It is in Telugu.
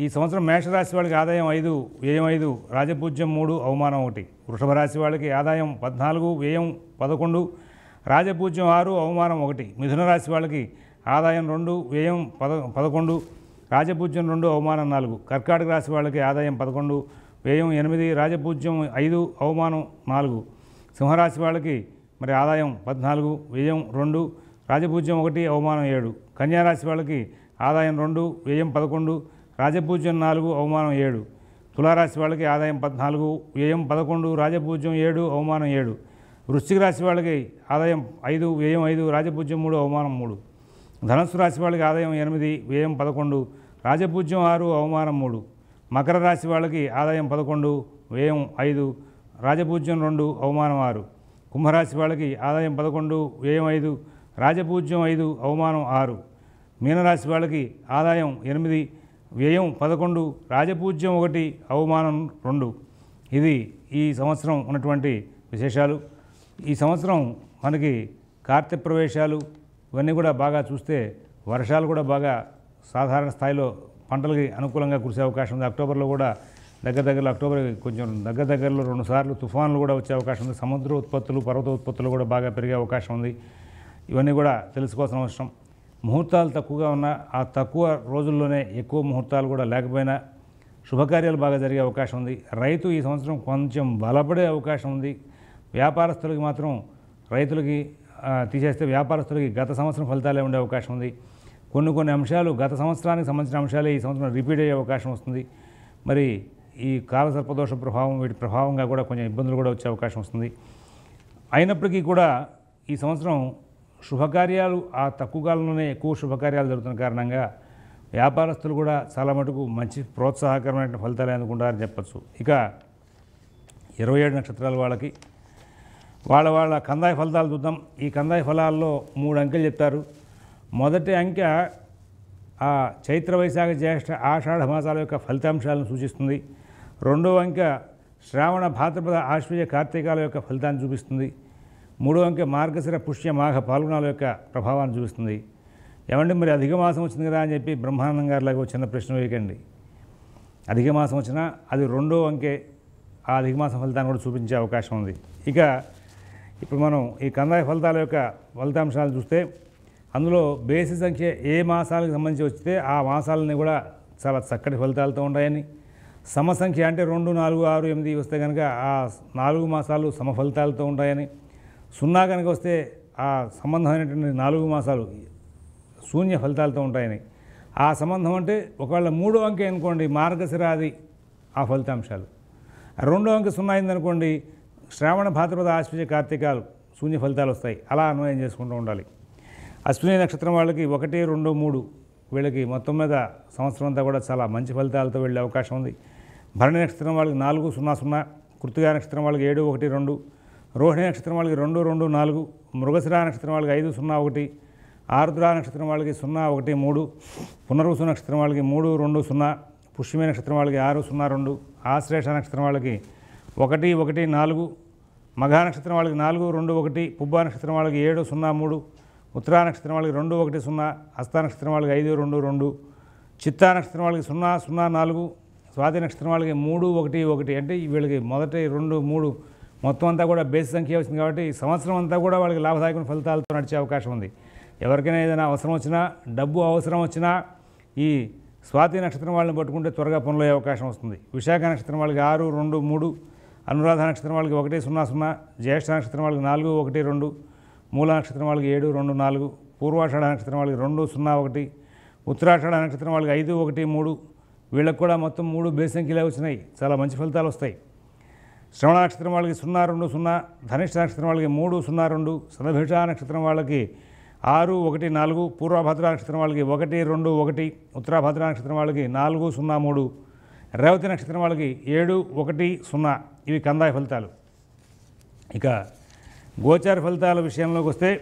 ఈ సంవత్సరం మేషరాశి వాళ్ళకి ఆదాయం ఐదు వ్యయం ఐదు రాజపూజ్యం మూడు అవమానం ఒకటి వృషభ రాశి వాళ్ళకి ఆదాయం పద్నాలుగు వ్యయం పదకొండు రాజపూజ్యం ఆరు అవమానం ఒకటి మిథున రాశి వాళ్ళకి ఆదాయం రెండు వ్యయం పద పదకొండు రాజపూజ్యం రెండు అవమానం నాలుగు కర్కాటక రాశి వాళ్ళకి ఆదాయం పదకొండు వ్యయం ఎనిమిది రాజపూజ్యం ఐదు అవమానం నాలుగు సింహరాశి వాళ్ళకి మరి ఆదాయం పద్నాలుగు వ్యయం రెండు రాజపూజ్యం ఒకటి అవమానం ఏడు కన్యారాశి వాళ్ళకి ఆదాయం రెండు వ్యయం పదకొండు రాజపూజ్యం నాలుగు అవమానం ఏడు తులారాశి వాళ్ళకి ఆదాయం పద్నాలుగు వ్యయం పదకొండు రాజపూజ్యం ఏడు అవమానం ఏడు వృశ్చిక రాశి వాళ్ళకి ఆదాయం ఐదు వ్యయం ఐదు రాజపూజ్యం మూడు అవమానం మూడు ధనుసు రాశి వాళ్ళకి ఆదాయం ఎనిమిది వ్యయం పదకొండు రాజపూజ్యం ఆరు అవమానం మూడు మకర రాశి వాళ్ళకి ఆదాయం పదకొండు వ్యయం ఐదు రాజపూజ్యం రెండు అవమానం ఆరు కుంభరాశి వాళ్ళకి ఆదాయం పదకొండు వ్యయం ఐదు రాజపూజ్యం ఐదు అవమానం ఆరు మీనరాశి వాళ్ళకి ఆదాయం ఎనిమిది వ్యయం పదకొండు రాజపూజ్యం ఒకటి అవమానం రెండు ఇది ఈ సంవత్సరం ఉన్నటువంటి విశేషాలు ఈ సంవత్సరం మనకి కార్తీక ప్రవేశాలు ఇవన్నీ కూడా బాగా చూస్తే వర్షాలు కూడా బాగా సాధారణ స్థాయిలో పంటలకి అనుకూలంగా కురిసే అవకాశం ఉంది అక్టోబర్లో కూడా దగ్గర దగ్గరలో అక్టోబర్ కొంచెం దగ్గర దగ్గరలో రెండు సార్లు తుఫాన్లు కూడా వచ్చే అవకాశం ఉంది సముద్ర ఉత్పత్తులు పర్వత ఉత్పత్తులు కూడా బాగా పెరిగే అవకాశం ఉంది ఇవన్నీ కూడా తెలుసుకోవాల్సిన అవసరం ముహూర్తాలు తక్కువగా ఉన్న ఆ తక్కువ రోజుల్లోనే ఎక్కువ ముహూర్తాలు కూడా లేకపోయినా శుభకార్యాలు బాగా జరిగే అవకాశం ఉంది రైతు ఈ సంవత్సరం కొంచెం బలపడే అవకాశం ఉంది వ్యాపారస్తులకి మాత్రం రైతులకి తీసేస్తే వ్యాపారస్తులకి గత సంవత్సరం ఫలితాలే ఉండే అవకాశం ఉంది కొన్ని కొన్ని అంశాలు గత సంవత్సరానికి సంబంధించిన అంశాలే ఈ సంవత్సరం రిపీట్ అయ్యే అవకాశం వస్తుంది మరి ఈ కాలసర్పదోష ప్రభావం వీటి ప్రభావంగా కూడా కొంచెం ఇబ్బందులు కూడా వచ్చే అవకాశం వస్తుంది అయినప్పటికీ కూడా ఈ సంవత్సరం శుభకార్యాలు ఆ తక్కువ కాలంలోనే ఎక్కువ శుభకార్యాలు జరుగుతున్న కారణంగా వ్యాపారస్తులు కూడా చాలా మటుకు మంచి ప్రోత్సాహకరమైన ఫలితాలు అందుకుంటారని చెప్పచ్చు ఇక ఇరవై ఏడు నక్షత్రాల వాళ్ళకి వాళ్ళ వాళ్ళ కందాయ ఫలితాలు చూద్దాం ఈ కందాయ ఫలాల్లో మూడు అంకెలు చెప్తారు మొదటి అంకె ఆ చైత్ర వైశాఖ జ్యేష్ఠ ఆషాఢ మాసాల యొక్క ఫలితాంశాలను సూచిస్తుంది రెండవ అంకె శ్రావణ భాద్రపద ఆశ్వర్య కార్తీకాల యొక్క ఫలితాన్ని చూపిస్తుంది మూడో అంకె మార్గశిర పుష్య మాఘ పాల్గొనాల యొక్క ప్రభావాన్ని చూపిస్తుంది ఏమంటే మరి అధిక మాసం వచ్చింది కదా అని చెప్పి బ్రహ్మానందం గారిలాగా చిన్న ప్రశ్న వేయకండి అధిక మాసం వచ్చినా అది రెండో అంకె ఆ అధిక మాసం ఫలితాన్ని కూడా చూపించే అవకాశం ఉంది ఇక ఇప్పుడు మనం ఈ కందాయ ఫలితాల యొక్క ఫలితాంశాలు చూస్తే అందులో బేసి సంఖ్య ఏ మాసాలకు సంబంధించి వస్తే ఆ మాసాలని కూడా చాలా చక్కటి ఫలితాలతో ఉంటాయని సమసంఖ్య అంటే రెండు నాలుగు ఆరు ఎనిమిది వస్తే కనుక ఆ నాలుగు మాసాలు సమ ఫలితాలతో ఉంటాయని సున్నా కనుక వస్తే ఆ సంబంధమైనటువంటి నాలుగు మాసాలు శూన్య ఫలితాలతో ఉంటాయని ఆ సంబంధం అంటే ఒకవేళ మూడో అంకె అనుకోండి మార్గశిరాది ఆ ఫలితాంశాలు రెండో అంకె సున్నా అయిందనుకోండి శ్రావణ భాద్రపద ఆశ్వజ కార్తీకాలు శూన్య ఫలితాలు వస్తాయి అలా అన్వయం చేసుకుంటూ ఉండాలి అశ్విని నక్షత్రం వాళ్ళకి ఒకటి రెండు మూడు వీళ్ళకి మొత్తం మీద సంవత్సరం అంతా కూడా చాలా మంచి ఫలితాలతో వెళ్ళే అవకాశం ఉంది భరణి నక్షత్రం వాళ్ళకి నాలుగు సున్నా సున్నా కృతిగా నక్షత్రం వాళ్ళకి ఏడు ఒకటి రెండు రోహిణి నక్షత్రం వాళ్ళకి రెండు రెండు నాలుగు మృగశిరా నక్షత్రం వాళ్ళకి ఐదు సున్నా ఒకటి ఆరుద్రా నక్షత్రం వాళ్ళకి సున్నా ఒకటి మూడు పునర్వసు నక్షత్రం వాళ్ళకి మూడు రెండు సున్నా పుష్యమి నక్షత్రం వాళ్ళకి ఆరు సున్నా రెండు ఆశ్లేష నక్షత్రం వాళ్ళకి ఒకటి ఒకటి నాలుగు మఘా నక్షత్రం వాళ్ళకి నాలుగు రెండు ఒకటి పుబ్బా నక్షత్రం వాళ్ళకి ఏడు సున్నా మూడు ఉత్తరా నక్షత్రం వాళ్ళకి రెండు ఒకటి సున్నా హస్తా నక్షత్రం వాళ్ళకి ఐదు రెండు రెండు చిత్తా నక్షత్రం వాళ్ళకి సున్నా సున్నా నాలుగు స్వాతి నక్షత్రం వాళ్ళకి మూడు ఒకటి ఒకటి అంటే వీళ్ళకి మొదటి రెండు మూడు మొత్తం అంతా కూడా బేస్ సంఖ్య వచ్చింది కాబట్టి సంవత్సరం అంతా కూడా వాళ్ళకి లాభదాయకమైన ఫలితాలతో నడిచే అవకాశం ఉంది ఎవరికైనా ఏదైనా అవసరం వచ్చినా డబ్బు అవసరం వచ్చినా ఈ స్వాతి నక్షత్రం వాళ్ళని పట్టుకుంటే త్వరగా పనులయ్యే అవకాశం వస్తుంది విశాఖ నక్షత్రం వాళ్ళకి ఆరు రెండు మూడు అనురాధ నక్షత్రం వాళ్ళకి ఒకటి సున్నా సున్నా జ్యేష్ఠ నక్షత్రం వాళ్ళకి నాలుగు ఒకటి రెండు మూల నక్షత్రం వాళ్ళకి ఏడు రెండు నాలుగు పూర్వాషాఢ నక్షత్రం వాళ్ళకి రెండు సున్నా ఒకటి ఉత్తరాషాఢ నక్షత్రం వాళ్ళకి ఐదు ఒకటి మూడు వీళ్ళకి కూడా మొత్తం మూడు బేస్ సంఖ్యలే వచ్చినాయి చాలా మంచి ఫలితాలు వస్తాయి శ్రవణ నక్షత్రం వాళ్ళకి సున్నా రెండు సున్నా ధనిష్ట నక్షత్రం వాళ్ళకి మూడు సున్నా రెండు సదభిష నక్షత్రం వాళ్ళకి ఆరు ఒకటి నాలుగు పూర్వభద్ర నక్షత్రం వాళ్ళకి ఒకటి రెండు ఒకటి ఉత్తరాభద్ర నక్షత్రం వాళ్ళకి నాలుగు సున్నా మూడు రేవతి నక్షత్రం వాళ్ళకి ఏడు ఒకటి సున్నా ఇవి కందాయ ఫలితాలు ఇక గోచార ఫలితాల విషయంలోకి వస్తే